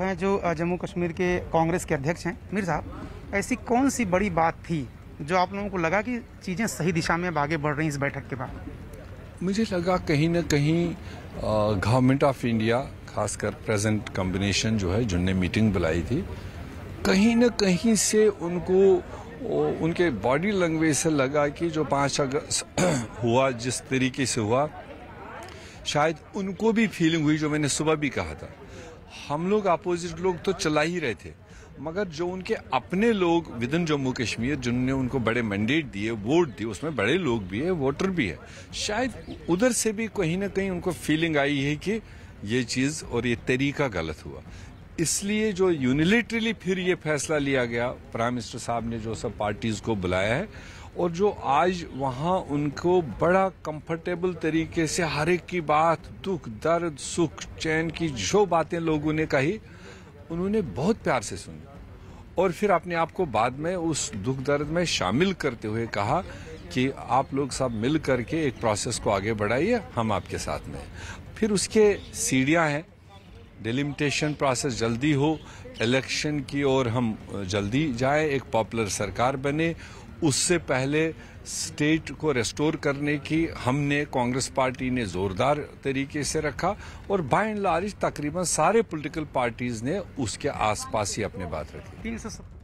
साहब हैं जो जम्मू कश्मीर के कांग्रेस के अध्यक्ष हैं मीर साहब ऐसी कौन सी बड़ी बात थी जो आप लोगों को लगा कि चीज़ें सही दिशा में आगे बढ़ रही इस बैठक के बाद मुझे लगा कहीं ना कहीं गवर्नमेंट ऑफ इंडिया खासकर प्रेजेंट कॉम्बिनेशन जो है जिनने मीटिंग बुलाई थी कहीं ना कहीं से उनको उनके बॉडी लैंग्वेज से लगा कि जो पाँच अगस्त हुआ जिस तरीके से हुआ शायद उनको भी फीलिंग हुई जो मैंने सुबह भी कहा था हम लोग अपोजिट लोग तो चला ही रहे थे मगर जो उनके अपने लोग विद इन जम्मू कश्मीर जिनने उनको बड़े मैंडेट दिए वोट दिए उसमें बड़े लोग भी है वोटर भी है शायद उधर से भी कहीं ना कहीं उनको फीलिंग आई है कि ये चीज़ और ये तरीका गलत हुआ इसलिए जो यूनिलिटरली फिर ये फैसला लिया गया प्राइम मिनिस्टर साहब ने जो सब पार्टीज को बुलाया है और जो आज वहां उनको बड़ा कंफर्टेबल तरीके से हर एक की बात दुख दर्द सुख चैन की जो बातें लोगों ने कही उन्होंने बहुत प्यार से सुनी और फिर अपने आप को बाद में उस दुख दर्द में शामिल करते हुए कहा कि आप लोग सब मिल करके एक प्रोसेस को आगे बढ़ाइए हम आपके साथ में फिर उसके सीढ़ियाँ हैं डिलिमिटेशन प्रोसेस जल्दी हो इलेक्शन की ओर हम जल्दी जाए एक पॉपुलर सरकार बने उससे पहले स्टेट को रेस्टोर करने की हमने कांग्रेस पार्टी ने जोरदार तरीके से रखा और बाय एंड लार्ज तकरीबन सारे पॉलिटिकल पार्टीज ने उसके आसपास ही अपने बात रखी